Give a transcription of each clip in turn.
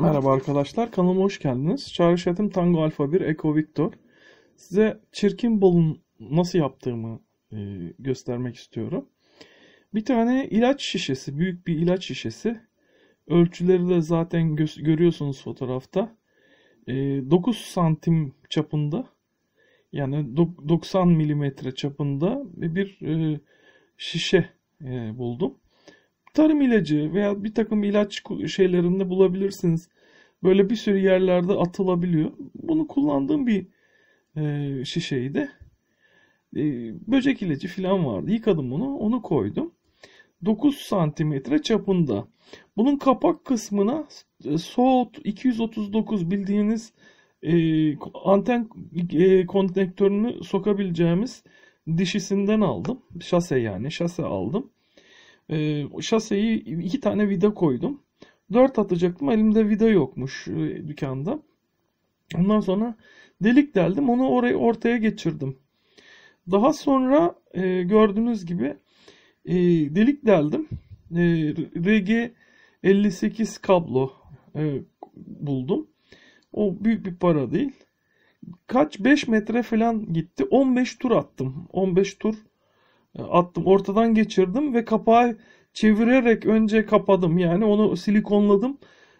Merhaba arkadaşlar, kanalıma hoş geldiniz. Çağrışetim Tango Alfa 1 Eco Victor. Size çirkin balon nasıl yaptığımı e, göstermek istiyorum. Bir tane ilaç şişesi, büyük bir ilaç şişesi. Ölçüleri de zaten gö görüyorsunuz fotoğrafta. E, 9 santim çapında, yani 90 milimetre çapında bir e, şişe e, buldum tarım ilacı veya bir takım ilaç şeylerinde bulabilirsiniz. Böyle bir sürü yerlerde atılabiliyor. Bunu kullandığım bir e, şişeyi e, böcek ilacı falan vardı. Yıkadım bunu, onu koydum. 9 santimetre çapında. Bunun kapak kısmına e, soğut 239 bildiğiniz e, anten e, konnektörünü sokabileceğimiz dişisinden aldım. Şase yani şase aldım. E, şaseyi iki tane vida koydum. Dört atacaktım. Elimde vida yokmuş e, dükkanda. Ondan sonra delik deldim. Onu orayı ortaya geçirdim. Daha sonra e, gördüğünüz gibi e, delik deldim. E, RG 58 kablo e, buldum. O büyük bir para değil. Kaç 5 metre falan gitti. 15 tur attım. 15 tur e, attım. Ortadan geçirdim ve kapağı çevirerek önce kapadım. Yani onu silikonladım.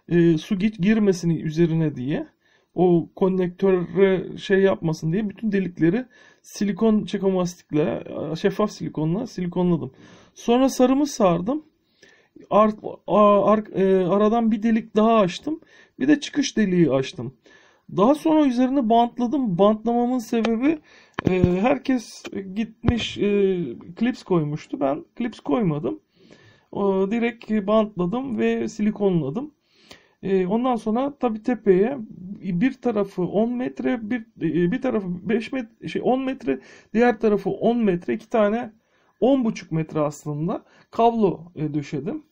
E, su git girmesini üzerine diye. O konnektörre şey yapmasın diye bütün delikleri silikon çekomastikle, e, şeffaf silikonla silikonladım. Sonra sarımı sardım. Ar, ar, e, aradan bir delik daha açtım. Bir de çıkış deliği açtım. Daha sonra üzerine bantladım. Bantlamamın sebebi ee, herkes gitmiş klips e, koymuştu. Ben klips koymadım. E, direkt bantladım ve silikonladım. Ee, ondan sonra tabi tepeye bir tarafı 10 metre, bir e, bir tarafı 5 metre, şey 10 metre, diğer tarafı 10 metre iki tane 10 buçuk metre aslında kablo e, döşedim.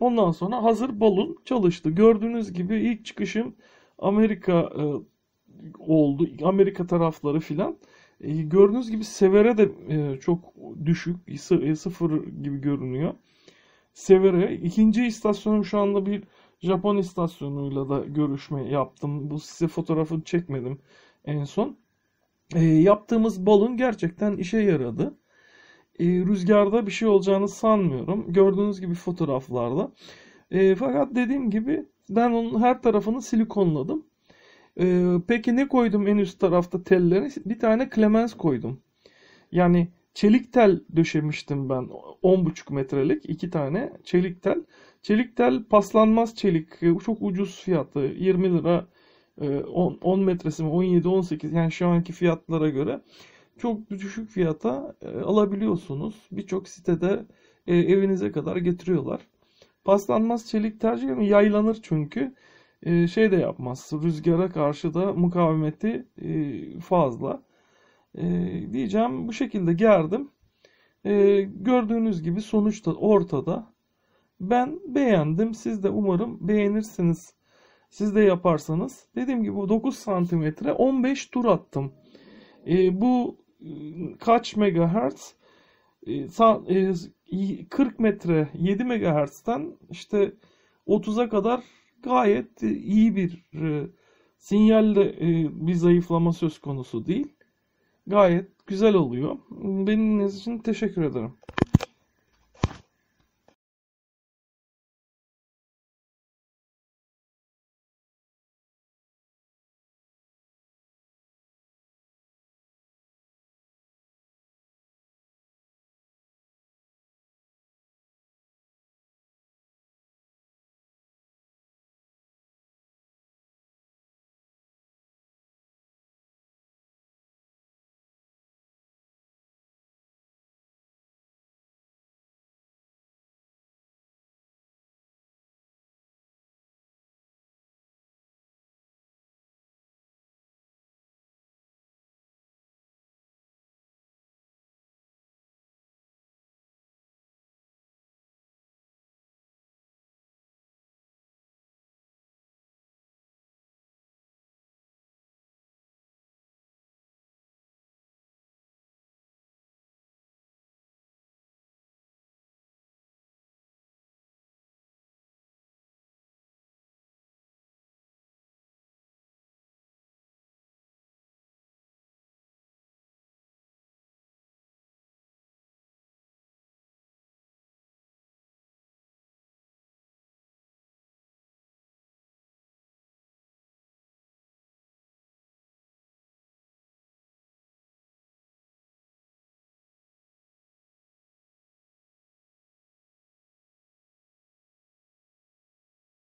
Ondan sonra hazır balon çalıştı. Gördüğünüz gibi ilk çıkışım Amerika e, oldu. Amerika tarafları filan. E, gördüğünüz gibi Severe de e, çok düşük. E, sıfır gibi görünüyor. Severe. ikinci istasyonum şu anda bir Japon istasyonuyla da görüşme yaptım. Bu size fotoğrafını çekmedim en son. E, yaptığımız balon gerçekten işe yaradı. E, rüzgarda bir şey olacağını sanmıyorum. Gördüğünüz gibi fotoğraflarda. E, fakat dediğim gibi ben onun her tarafını silikonladım. Ee, peki ne koydum en üst tarafta tellere? Bir tane klemens koydum. Yani çelik tel döşemiştim ben 10,5 metrelik iki tane çelik tel. Çelik tel paslanmaz çelik. E, çok ucuz fiyatı 20 lira 10, e, 10 metresi mi 17-18 yani şu anki fiyatlara göre çok düşük fiyata e, alabiliyorsunuz. Birçok sitede evinize kadar getiriyorlar. Paslanmaz çelik tercih ama yaylanır çünkü. Ee, şey de yapmaz. Rüzgara karşı da mukavemeti e, fazla. Ee, diyeceğim bu şekilde gerdim. Ee, gördüğünüz gibi sonuçta ortada. Ben beğendim. Siz de umarım beğenirsiniz. Siz de yaparsanız. Dediğim gibi 9 santimetre 15 tur attım. bu e, kaç megahertz? 40 e, metre 7 megahertz'ten işte 30'a kadar gayet e, iyi bir e, sinyalde e, bir zayıflama söz konusu değil. Gayet güzel oluyor. Benim için teşekkür ederim.